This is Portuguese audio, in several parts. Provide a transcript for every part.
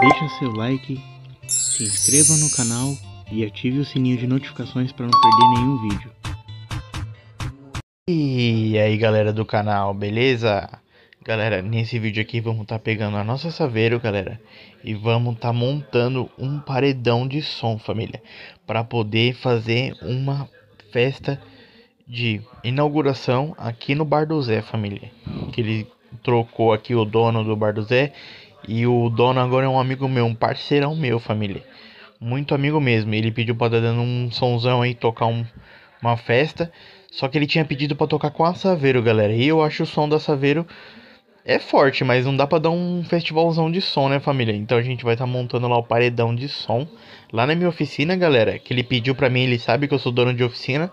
Deixa seu like, se inscreva no canal e ative o sininho de notificações para não perder nenhum vídeo. E aí galera do canal, beleza? Galera, nesse vídeo aqui vamos estar tá pegando a nossa Saveiro, galera, e vamos estar tá montando um paredão de som, família, para poder fazer uma festa de inauguração aqui no Bar do Zé, família. Que ele trocou aqui o dono do Bar do Zé e o dono agora é um amigo meu, um parceirão meu, família. Muito amigo mesmo. Ele pediu pra dar dando um sonzão aí, tocar um, uma festa. Só que ele tinha pedido para tocar com a Saveiro, galera. E eu acho o som da Saveiro é forte, mas não dá para dar um festivalzão de som, né, família? Então a gente vai estar tá montando lá o paredão de som lá na minha oficina, galera. Que ele pediu para mim, ele sabe que eu sou dono de oficina.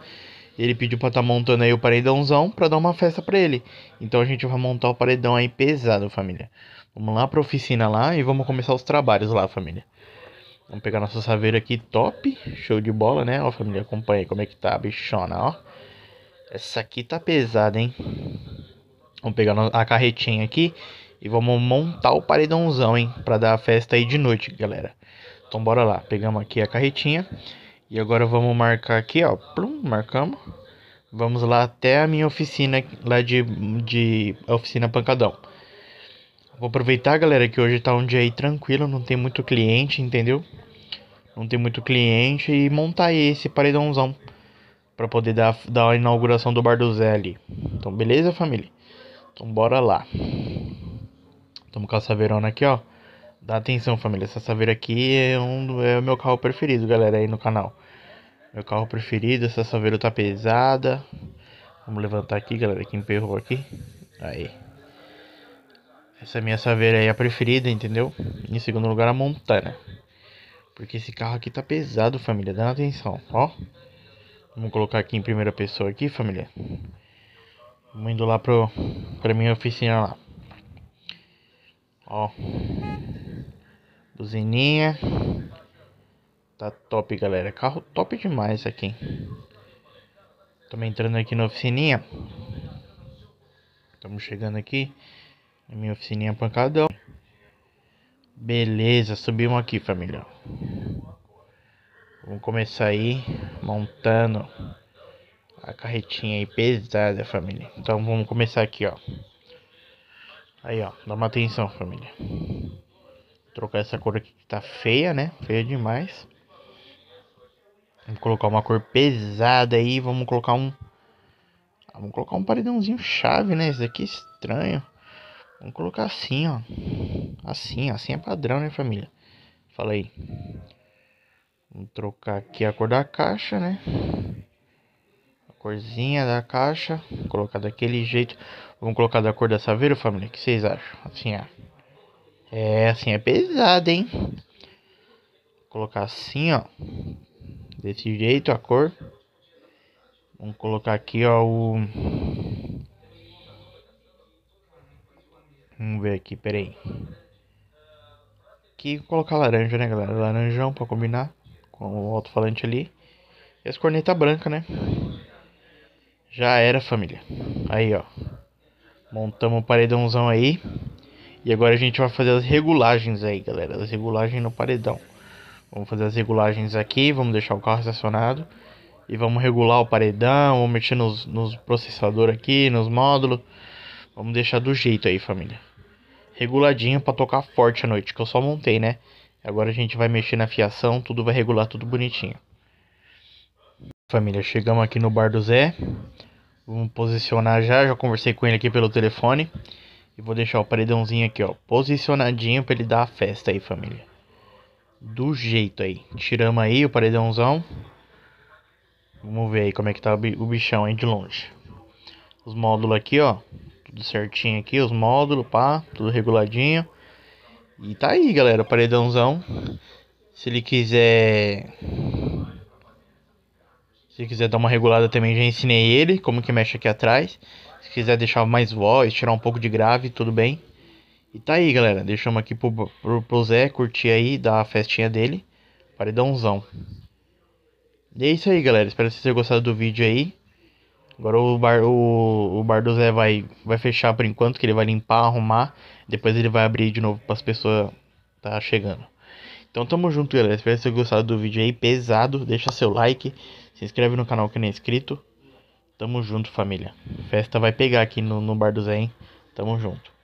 Ele pediu para estar tá montando aí o paredãozão para dar uma festa para ele. Então a gente vai montar o paredão aí pesado, família. Vamos lá pra oficina lá e vamos começar os trabalhos lá, família. Vamos pegar nossa saveira aqui, top. Show de bola, né? Ó, família, acompanha aí como é que tá a bichona, ó. Essa aqui tá pesada, hein? Vamos pegar a carretinha aqui e vamos montar o paredãozão, hein? Pra dar a festa aí de noite, galera. Então bora lá, pegamos aqui a carretinha e agora vamos marcar aqui, ó, plum, marcamos. Vamos lá até a minha oficina lá de, de oficina pancadão. Vou aproveitar, galera, que hoje tá um dia aí tranquilo, não tem muito cliente, entendeu? Não tem muito cliente e montar esse paredãozão para poder dar, dar a inauguração do Bar do Zé ali. Então, beleza, família? Então, bora lá. Tamo com a Saveirona aqui, ó. Dá atenção, família. Essa Saveira aqui é, um, é o meu carro preferido, galera, aí no canal. Meu carro preferido. Essa Saveira tá pesada. Vamos levantar aqui, galera, que emperrou aqui. Aí. Essa é minha Saveira aí é a preferida, entendeu? Em segundo lugar a Montana. Porque esse carro aqui tá pesado, família. Dá atenção, ó. Vamos colocar aqui em primeira pessoa aqui, família. Vamos indo lá pro, pra minha oficina lá. Ó. Buzininha. Tá top, galera. Carro top demais aqui. Estamos entrando aqui na oficininha. Estamos chegando aqui. Minha oficininha pancadão. Beleza, subimos aqui, família. Vamos começar aí montando a carretinha aí pesada, família. Então vamos começar aqui, ó. Aí, ó, dá uma atenção, família. Vou trocar essa cor aqui que tá feia, né? Feia demais. Vamos colocar uma cor pesada aí, vamos colocar um Vamos colocar um paredãozinho chave, né? Isso aqui é estranho. Vamos colocar assim, ó. Assim, assim é padrão, né, família? Fala aí. Vamos trocar aqui a cor da caixa, né? A corzinha da caixa. Vou colocar daquele jeito. Vamos colocar da cor da saveira, família? O que vocês acham? Assim, ó. É, assim é pesado, hein? Vou colocar assim, ó. Desse jeito a cor. Vamos colocar aqui, ó, o Vamos ver aqui, peraí. Aqui colocar laranja, né, galera? Laranjão pra combinar com o alto-falante ali. E as cornetas brancas, né? Já era, família. Aí, ó. Montamos o paredãozão aí. E agora a gente vai fazer as regulagens aí, galera. As regulagens no paredão. Vamos fazer as regulagens aqui. Vamos deixar o carro estacionado. E vamos regular o paredão. Vamos mexer nos, nos processadores aqui, nos módulos. Vamos deixar do jeito aí, família reguladinho para tocar forte à noite, que eu só montei, né? Agora a gente vai mexer na fiação, tudo vai regular tudo bonitinho. Família, chegamos aqui no bar do Zé. Vamos posicionar já, já conversei com ele aqui pelo telefone. E vou deixar o paredãozinho aqui, ó, posicionadinho para ele dar a festa aí, família. Do jeito aí. Tiramos aí o paredãozão. Vamos ver aí como é que tá o bichão aí de longe. Os módulos aqui, ó tudo certinho aqui, os módulos, pá, tudo reguladinho. E tá aí, galera, paredãozão. Se ele quiser se quiser dar uma regulada também, já ensinei ele como que mexe aqui atrás. Se quiser deixar mais voz, tirar um pouco de grave, tudo bem. E tá aí, galera. Deixamos aqui pro, pro, pro Zé curtir aí, dar a festinha dele. Paredãozão. E é isso aí, galera. Espero que vocês tenham gostado do vídeo aí. Agora o bar, o, o bar do Zé vai, vai fechar por enquanto, que ele vai limpar, arrumar. Depois ele vai abrir de novo para as pessoas tá chegando. Então tamo junto, galera. Espero que vocês tenham gostado do vídeo aí, pesado. Deixa seu like, se inscreve no canal que não é inscrito. Tamo junto, família. Festa vai pegar aqui no, no Bar do Zé, hein? Tamo junto.